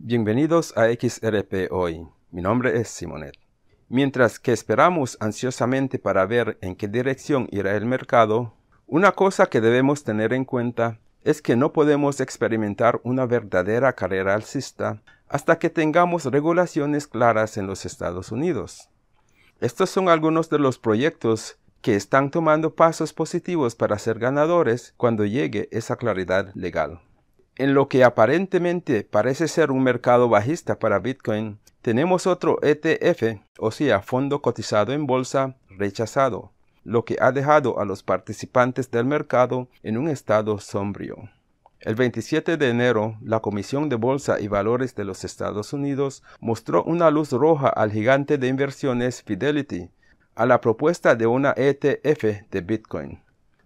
Bienvenidos a XRP Hoy. Mi nombre es Simonet. Mientras que esperamos ansiosamente para ver en qué dirección irá el mercado, una cosa que debemos tener en cuenta es que no podemos experimentar una verdadera carrera alcista hasta que tengamos regulaciones claras en los Estados Unidos. Estos son algunos de los proyectos que están tomando pasos positivos para ser ganadores cuando llegue esa claridad legal. En lo que aparentemente parece ser un mercado bajista para Bitcoin, tenemos otro ETF, o sea, fondo cotizado en bolsa, rechazado, lo que ha dejado a los participantes del mercado en un estado sombrío. El 27 de enero, la Comisión de Bolsa y Valores de los Estados Unidos mostró una luz roja al gigante de inversiones Fidelity, a la propuesta de una ETF de Bitcoin.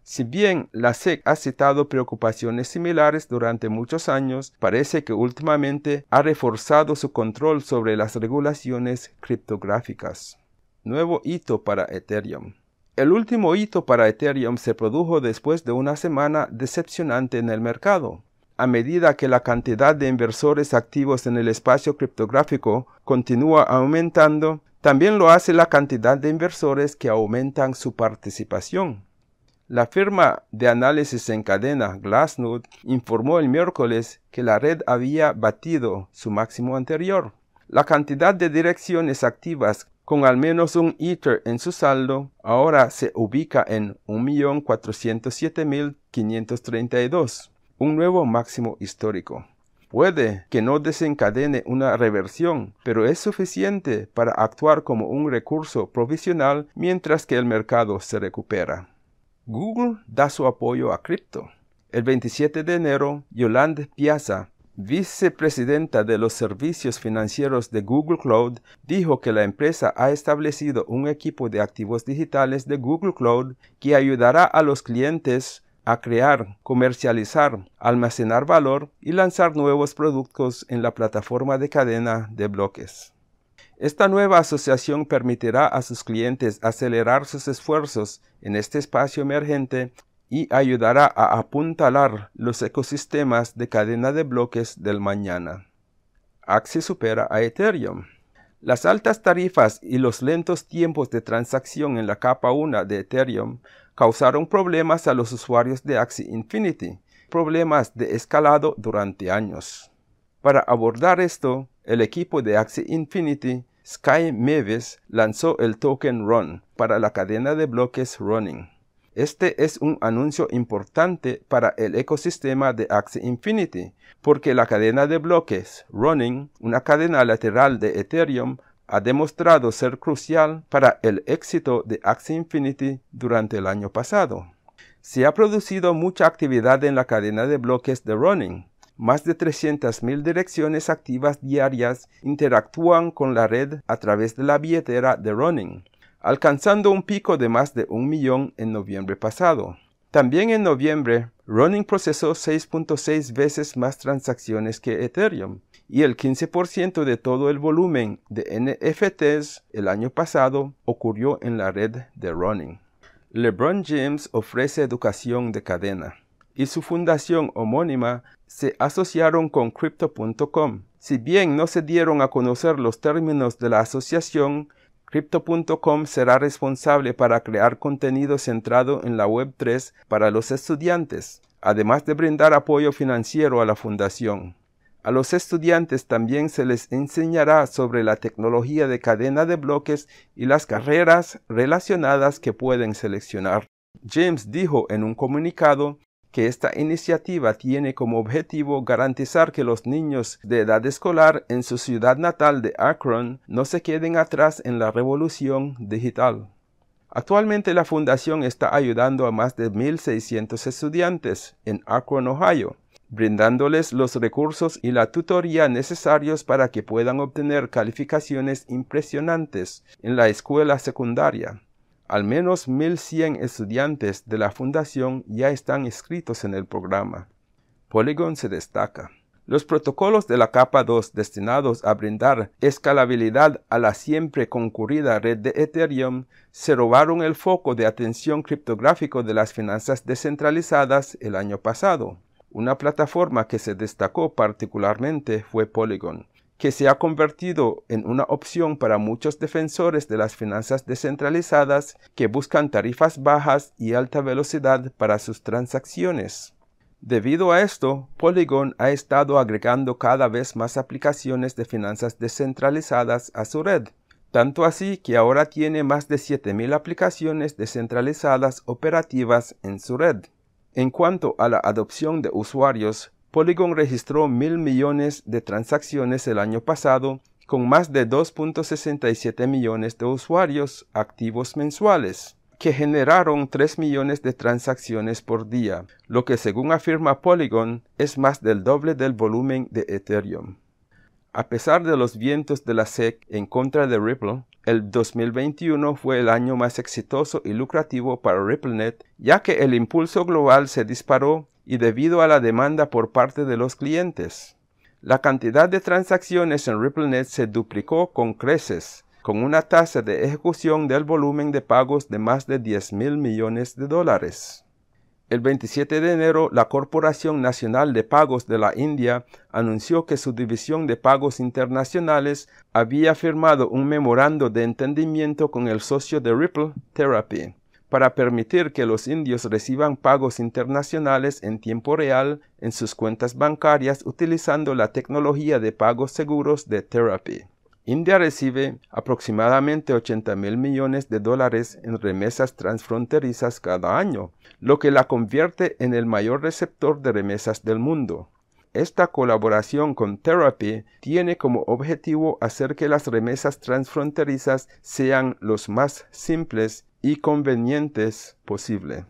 Si bien la SEC ha citado preocupaciones similares durante muchos años, parece que últimamente ha reforzado su control sobre las regulaciones criptográficas. Nuevo hito para Ethereum. El último hito para Ethereum se produjo después de una semana decepcionante en el mercado. A medida que la cantidad de inversores activos en el espacio criptográfico continúa aumentando, también lo hace la cantidad de inversores que aumentan su participación. La firma de análisis en cadena Glassnode informó el miércoles que la red había batido su máximo anterior. La cantidad de direcciones activas con al menos un ITER en su saldo ahora se ubica en 1.407.532, un nuevo máximo histórico. Puede que no desencadene una reversión, pero es suficiente para actuar como un recurso provisional mientras que el mercado se recupera. Google da su apoyo a cripto. El 27 de enero, Yolande Piazza, vicepresidenta de los servicios financieros de Google Cloud, dijo que la empresa ha establecido un equipo de activos digitales de Google Cloud que ayudará a los clientes a crear, comercializar, almacenar valor y lanzar nuevos productos en la plataforma de cadena de bloques. Esta nueva asociación permitirá a sus clientes acelerar sus esfuerzos en este espacio emergente y ayudará a apuntalar los ecosistemas de cadena de bloques del mañana. Axie supera a Ethereum. Las altas tarifas y los lentos tiempos de transacción en la capa 1 de Ethereum causaron problemas a los usuarios de Axie Infinity, problemas de escalado durante años. Para abordar esto, el equipo de Axie Infinity Sky Mavis lanzó el token RUN para la cadena de bloques Running. Este es un anuncio importante para el ecosistema de Axie Infinity, porque la cadena de bloques Running, una cadena lateral de Ethereum, ha demostrado ser crucial para el éxito de Axie Infinity durante el año pasado. Se ha producido mucha actividad en la cadena de bloques de Running, más de 300.000 direcciones activas diarias interactúan con la red a través de la billetera de Ronin, alcanzando un pico de más de un millón en noviembre pasado. También en noviembre, Ronin procesó 6.6 veces más transacciones que Ethereum y el 15% de todo el volumen de NFTs el año pasado ocurrió en la red de Ronin. LeBron James ofrece educación de cadena y su fundación homónima se asociaron con Crypto.com. Si bien no se dieron a conocer los términos de la asociación, Crypto.com será responsable para crear contenido centrado en la Web3 para los estudiantes, además de brindar apoyo financiero a la fundación. A los estudiantes también se les enseñará sobre la tecnología de cadena de bloques y las carreras relacionadas que pueden seleccionar. James dijo en un comunicado que esta iniciativa tiene como objetivo garantizar que los niños de edad escolar en su ciudad natal de Akron no se queden atrás en la revolución digital. Actualmente la fundación está ayudando a más de 1.600 estudiantes en Akron, Ohio, brindándoles los recursos y la tutoría necesarios para que puedan obtener calificaciones impresionantes en la escuela secundaria. Al menos 1.100 estudiantes de la fundación ya están inscritos en el programa. Polygon se destaca. Los protocolos de la capa 2 destinados a brindar escalabilidad a la siempre concurrida red de Ethereum se robaron el foco de atención criptográfico de las finanzas descentralizadas el año pasado. Una plataforma que se destacó particularmente fue Polygon, que se ha convertido en una opción para muchos defensores de las finanzas descentralizadas que buscan tarifas bajas y alta velocidad para sus transacciones. Debido a esto, Polygon ha estado agregando cada vez más aplicaciones de finanzas descentralizadas a su red, tanto así que ahora tiene más de 7.000 aplicaciones descentralizadas operativas en su red. En cuanto a la adopción de usuarios, Polygon registró mil millones de transacciones el año pasado, con más de 2.67 millones de usuarios activos mensuales, que generaron 3 millones de transacciones por día, lo que según afirma Polygon es más del doble del volumen de Ethereum. A pesar de los vientos de la SEC en contra de Ripple, el 2021 fue el año más exitoso y lucrativo para RippleNet, ya que el impulso global se disparó y debido a la demanda por parte de los clientes. La cantidad de transacciones en RippleNet se duplicó con creces, con una tasa de ejecución del volumen de pagos de más de 10 mil millones de dólares. El 27 de enero, la Corporación Nacional de Pagos de la India anunció que su división de pagos internacionales había firmado un memorando de entendimiento con el socio de Ripple Therapy para permitir que los indios reciban pagos internacionales en tiempo real en sus cuentas bancarias utilizando la tecnología de pagos seguros de Therapy. India recibe aproximadamente 80 mil millones de dólares en remesas transfronterizas cada año, lo que la convierte en el mayor receptor de remesas del mundo. Esta colaboración con Therapy tiene como objetivo hacer que las remesas transfronterizas sean los más simples y convenientes posible.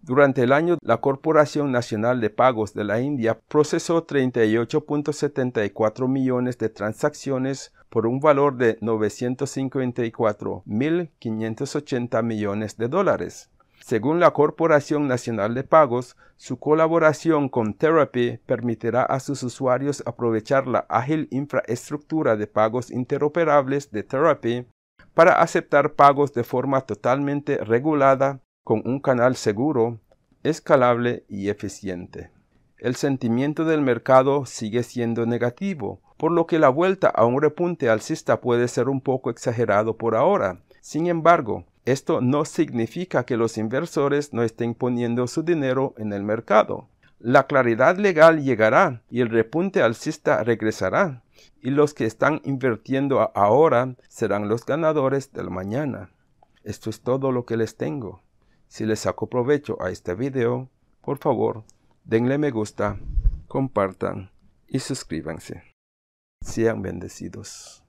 Durante el año, la Corporación Nacional de Pagos de la India procesó 38.74 millones de transacciones por un valor de 954.580 millones de dólares. Según la Corporación Nacional de Pagos, su colaboración con Therapy permitirá a sus usuarios aprovechar la ágil infraestructura de pagos interoperables de Therapy para aceptar pagos de forma totalmente regulada con un canal seguro, escalable y eficiente. El sentimiento del mercado sigue siendo negativo, por lo que la vuelta a un repunte alcista puede ser un poco exagerado por ahora. Sin embargo, esto no significa que los inversores no estén poniendo su dinero en el mercado. La claridad legal llegará y el repunte alcista regresará, y los que están invirtiendo ahora serán los ganadores del mañana. Esto es todo lo que les tengo. Si les saco provecho a este video, por favor, denle me gusta, compartan y suscríbanse. Sean bendecidos.